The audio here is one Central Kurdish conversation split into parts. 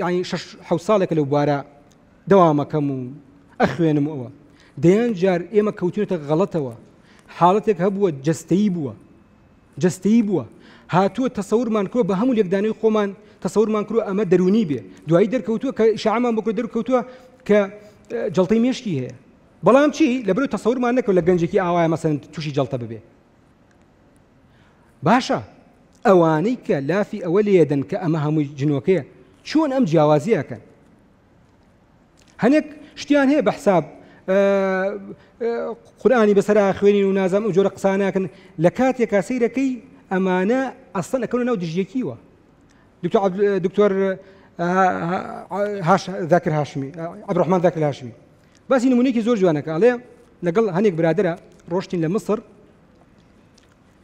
یعنی ح ساڵێکە لەو بارە دەوامەکەم و ئەخوێنم ئەوە دەیان جار ئێمە کەوتونێتە غەڵەتەوە حاڵەتێک هەبووە جستەی بووە جستەی بووە هاتووە تەسەورمان کرۆ بە هەموو لێکدانەی خۆمان تەسەورمان کرۆ ئەمە دەرونی بێ دوایی دەرکەوتووە کە شعامان بکو دەرکەوتووە کە جڵتەی مێشکی هەیە بەڵام چی لەبرو تەسەورمان نەکەو لە گەنجێکی ئاوایە مەسەن تووشی جڵتە ببێ باشە ئەوانەی کە لافی ئەوە لێدەن کە ئەمە هەمووی جنۆکەیە چۆن ئەم جیاوازیەکەن هەنێک شتیان هەیە بە حساب قورآانی بەسرا خوێنین و نازام و جۆرە قساناکەن لە کاتێکا سیرەکەی ئەمانە ئەستن ئەەکەون ناو دژیەکیوە دکتۆر ذاکر هاشمی عبدڕحمان ذاکر هاشمی باسی نمونێکی زۆر جوانەکە ئەڵێ لەگەڵ هەنێک برادرە ڕۆشتین لە مصر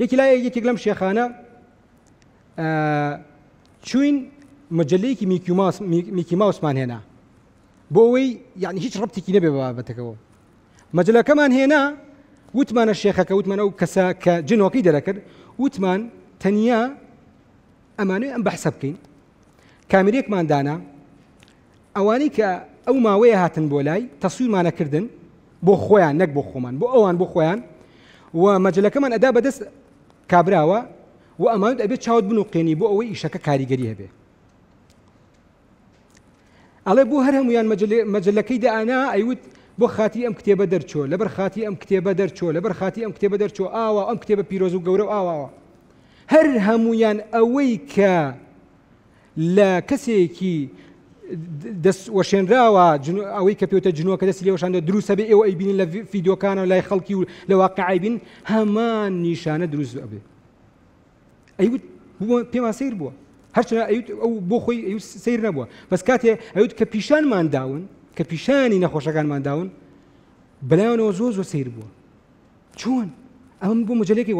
یەکی لای یەکێک لەم شێخانە چوین مەجلەیەکی میکی ماوسمان هێنا بۆ ئەوەی یعنی هیچ ڕبتێکی نەبێ بابەتەکەەوە مەجلەکەمان هێنا وتمانە شێخەکە وتمانە ئەو کەسە کە جنۆکی دەرەکرد وتمان تەنیا ئەمانوی ئەم بەحسە بکەین کامرێکمان دانا ئەوانەی کە ئەو ماوەیە هاتن بۆ لای تەسوویمانەکردن بۆ خۆیان نەک بۆ خۆمان بۆ ئەوان بۆ خۆیان و مەجلەکەمان ئەدا بەدەست کابراوە و ئەمانوت ئەبێت چاوت بن و قێنی بۆ ئەوەی ئیشەکە کاریگەری هەبێت ئەڵێ بۆ هەر هەمویان مەجلەکەی دانا ئەیوت بۆ خاتی ئەم کتێبە دەرچۆ لەبەر خاتی ئەم کتێبە دەرچۆ لەبەر خاتی ئەم کتێبە دەرچۆ ئاوا ئەم کتێبە پیرۆز و گەورە ئاواوە هەر هەمویان ئەوەی کە لە کەسێکی وەشێنراوە ئەوەی کە پێوتە جنوەکە دەست لێوەشانە دروستە بێ ئێوە ئەیبین لە فیدۆکانە لای خەڵکی و لە واقعیبین هەمان نیشانە دروست ئەبێ ئەیوت پێما سیر بووە هەرچنا ئەوت ئەو بۆ خۆی ئەو سیر نەبووە بەس کاتێ ئەوت کە پیشانمان داون کە پیشانی نەخۆشەکانمان داون بلایانەوە زۆ زۆ سیر بووە چۆن ئەم بۆ مجلێکی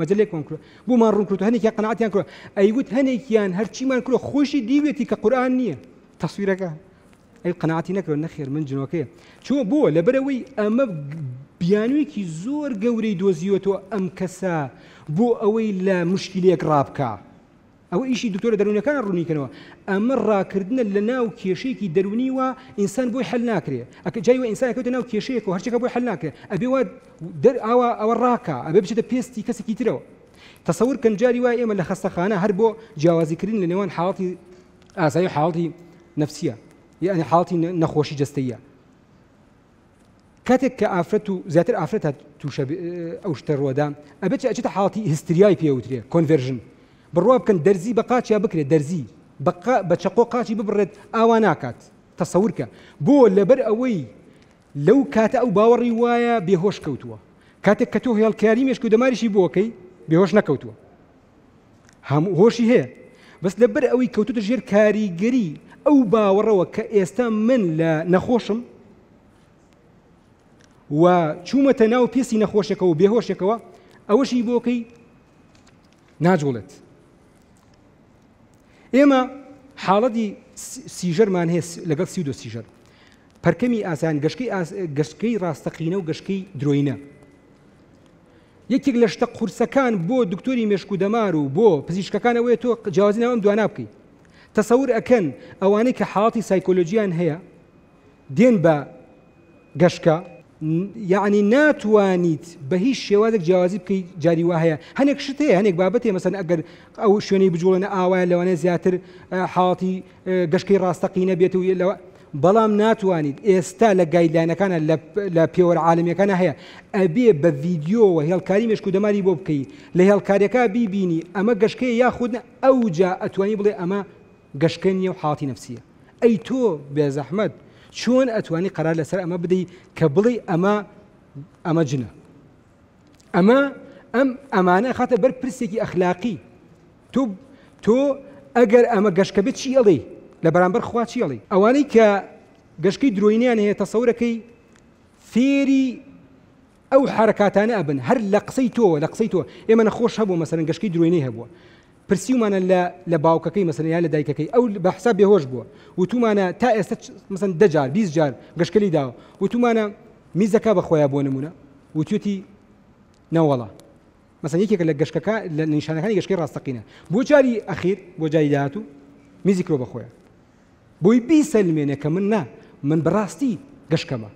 مەجلێک وام کرد بۆمان ڕوون کرد هەنێک قەنعاتیان کرد ئەیوت هەنێکیان هەرچیمان کرد خۆشی دیوێتی کە قورآان نییە تەسویرەکە ئەی قەنعاتی نەکرد نەخێر من جنۆکەیە چۆ بووە لەبەرەوەی ئەمە بیانوێکی زۆر گەورەی دۆزیوەتەوە ئەم کەسە بۆ ئەوەی لە مشکلێک ڕابکە ئەو ئیشی دکتۆرە دەرونەکان ڕوونیکەنەوە ئەمە ڕاکردنە لە كي دروني وا انسان بو حل ناكري اك جایوە ئینسانەکەوتە كوتنا کێشەیەک و هەرچەکە بۆی هەل ناکرێت ئەبێ وا ئەوە ئەوە او ئەبێ بچێتە پێستی کەسێکی ترەوە تەسەور کەنجاری وای ئێمە لە خەستەخانە هەر بۆ جیاوازیکردن لە نێوان حاڵی ئازایی حاڵی نفسیە حالتي نفسيه يعني حالتي نخوشي جستيه كاتك كافرتو زاتر افرتها توشا آه، او شتر ودا ابي ئەچێتە حالتي هيستريا بيوتري كونفرجن بڕوا بکەن دەرزی بە قاچیا بکرێت دەرزی بە چقۆ قاچی ببڕێت ئاوا ناکات تەسەورکە بۆ لەبەر ئەوەی لەو کاتە ئەو باوەڕی وایە بێهۆش کەوتووە کاتێک کە تۆ هێڵکاری مێشک و دەماریشی بۆکەی بێهۆش نەکەوتووە هەموو هۆشی هەیە بەس لەبەر ئەوەی کەوتوتە ژێر کاریگەری ئەو باوەڕەوە کە ئێستا من لە نەخۆشم و چوومەتە ناو پێسی نەخۆشەکە و بێهۆشێکەوە ئەوەشی بۆکەی ناجوڵێت ئێمە حاڵەتی سیژەرمان هەیە لەگەڵ سی دو سیژەر پەرکەمی ئاسان گەشتەکەی ڕاستەقینە و گەشتەکەی درۆینە یەکێک لە شتە قورسەکان بۆ دکتۆری مێشکو دەمار و بۆ پزیشکەکان ئەوەیە تۆ جیازینەوەم دوانا بکەیت تەسەور ئەکەن ئەوانەی کە حاڵاتی سایکۆلۆژیان هەیە دێن بە گەشکە یعنی ناتوانیت بە هیچ شێوازێک جیاوازی بکەی جاریوا هەیە هەنێک شت هەیە هەنێک بابەتێ مەسەن ئەگەر ئەو شوێنەی بجوڵێنە ئاوایە لەوانێ زیاتر حاڵی گەشتی ڕاستەقینە بێت و بەڵام ناتوانیت ئێستا لە گایدلاینەکانە لە پێوەرە عاالمیەکانە هەیە ئەبێ بە ڤیددیۆوە هێڵکاری مشک و دەماری بۆ بکەی لە هێڵکارەکە بیبینی ئەمە گەشتەیە یاخود ئەوجا ئەتوانی بڵێ ئەمە گەشتکە نیە و حاڵی نفسیە ئەی تۆ بێزەحمەد شون أتواني قرار لسر اما بدی کبلی اما اما جنا اما ام امانه خاطر بر پرسی اخلاقی تو تو اگر اما گشکبت ألي یلی لبرانبر خوا چی یلی اوانی ک گشکی دروینی یعنی تصور کی فیری او حرکاتانه ابن هر لقسیتو لقسیتو ایمن خوش هبو مثلا گشکی دروینی هبو پرسیومانە لە باوکەکەی مەسنیان لە دایکەکەی ئەو بە حسا بێهۆش بووە وتومانە تا ئێستا مثلاً دەجار بیست جار گەشکلی داوە وتومانە میزەکە بە خۆیان بۆ نمونە وتوتی نەوەڵە مەسن یەکێکە لە گەشتەکە لە نیشانەکانی گەشتی ڕاستەقینە بۆ جاری ئەخیر بو جاری داهات و میزیکرۆ بەخۆیە بۆی بی سەلمێنە کە من نا من بەڕاستی گەشکەمە